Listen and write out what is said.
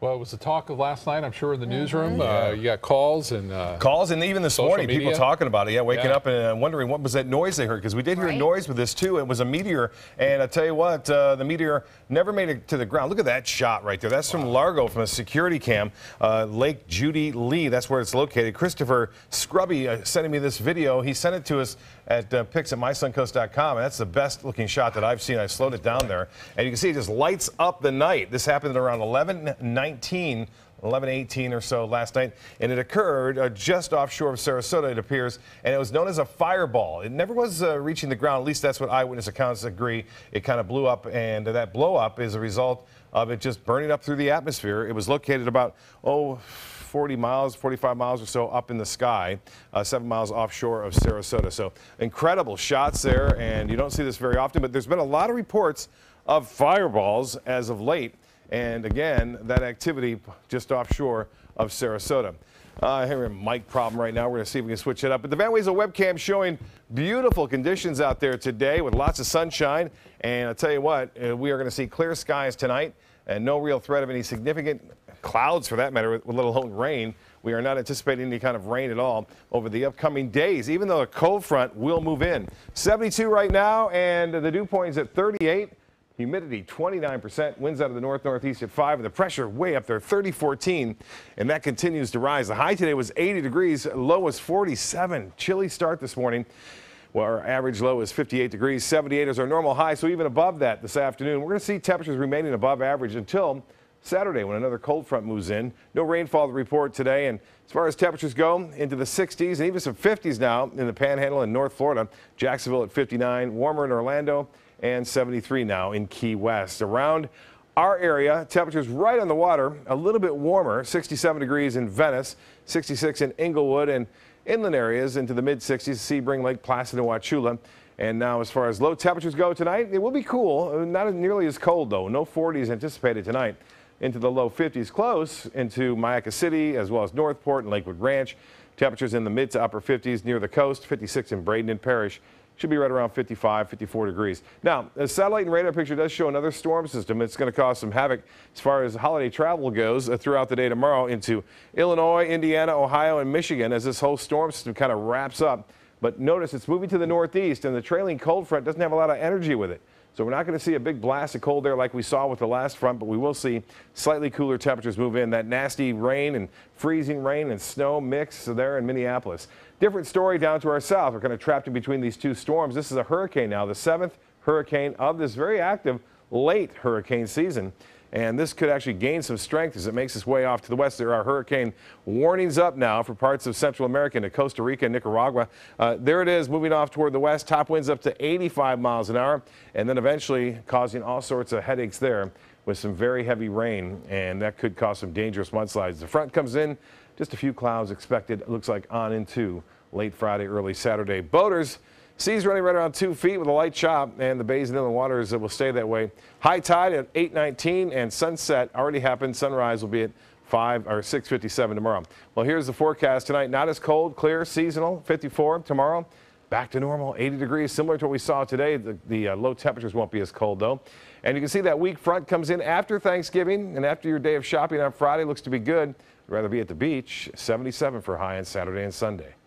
Well, it was the talk of last night. I'm sure in the mm-hmm. newsroom, uh, you got calls and uh, calls, and even this morning, media. people talking about it. Yeah, waking yeah. up and uh, wondering what was that noise they heard because we did hear right. a noise with this too. It was a meteor, and I tell you what, uh, the meteor never made it to the ground. Look at that shot right there. That's wow. from Largo from a security cam, uh, Lake Judy Lee. That's where it's located. Christopher Scrubby sending me this video. He sent it to us at uh, pics at mysuncoast.com, and that's the best looking shot that I've seen. I slowed it down there, and you can see it just lights up the night. This happened around 11 19 18, or so last night, and it occurred uh, just offshore of Sarasota, it appears, and it was known as a fireball. It never was uh, reaching the ground. At least that's what eyewitness accounts agree. It kind of blew up, and that blow up is a result of it just burning up through the atmosphere. It was located about oh. 40 miles, 45 miles or so up in the sky, uh, seven miles offshore of Sarasota. So incredible shots there, and you don't see this very often, but there's been a lot of reports of fireballs as of late. And again, that activity just offshore of Sarasota. Uh, here a mic problem right now. We're going to see if we can switch it up. But the Van Weasel webcam showing beautiful conditions out there today with lots of sunshine. And I'll tell you what, uh, we are going to see clear skies tonight and no real threat of any significant clouds for that matter, let alone rain. We are not anticipating any kind of rain at all over the upcoming days, even though a cold front will move in. 72 right now, and the dew point is at 38. Humidity 29%, winds out of the north northeast at 5, and the pressure way up there, 3014, and that continues to rise. The high today was 80 degrees, low was 47. Chilly start this morning. Well, our average low is 58 degrees, 78 is our normal high, so even above that this afternoon, we're going to see temperatures remaining above average until Saturday when another cold front moves in. No rainfall to report today, and as far as temperatures go, into the 60s and even some 50s now in the Panhandle and North Florida. Jacksonville at 59, warmer in Orlando, and 73 now in Key West. Around our area, temperatures right on the water, a little bit warmer, 67 degrees in Venice, 66 in Inglewood, and inland areas into the mid 60s, Sebring, Lake Placid, and Wachula. And now, as far as low temperatures go tonight, it will be cool. Not nearly as cold, though. No 40s anticipated tonight. Into the low 50s, close into Mayaca City, as well as Northport and Lakewood Ranch. Temperatures in the mid to upper 50s near the coast, 56 in Braden and Parish, should be right around 55, 54 degrees. Now, the satellite and radar picture does show another storm system. It's going to cause some havoc as far as holiday travel goes uh, throughout the day tomorrow into Illinois, Indiana, Ohio, and Michigan as this whole storm system kind of wraps up. But notice it's moving to the northeast, and the trailing cold front doesn't have a lot of energy with it. So we're not going to see a big blast of cold air like we saw with the last front, but we will see slightly cooler temperatures move in. That nasty rain and freezing rain and snow mix there in Minneapolis. Different story down to our south. We're kind of trapped in between these two storms. This is a hurricane now, the seventh hurricane of this very active late hurricane season and this could actually gain some strength as it makes its way off to the west. There are hurricane warnings up now for parts of Central America into Costa Rica and Nicaragua. Uh, there it is moving off toward the west. Top winds up to 85 miles an hour and then eventually causing all sorts of headaches there with some very heavy rain and that could cause some dangerous mudslides. The front comes in just a few clouds expected. It looks like on into late Friday, early Saturday. Boaters Seas running right around two feet with a light chop, and the bays and inland waters will stay that way. High tide at 8:19, and sunset already happened. Sunrise will be at 5 or 6:57 tomorrow. Well, here's the forecast tonight: not as cold, clear, seasonal, 54 tomorrow. Back to normal, 80 degrees, similar to what we saw today. The, the uh, low temperatures won't be as cold, though. And you can see that weak front comes in after Thanksgiving and after your day of shopping on Friday looks to be good. I'd rather be at the beach, 77 for high on Saturday and Sunday.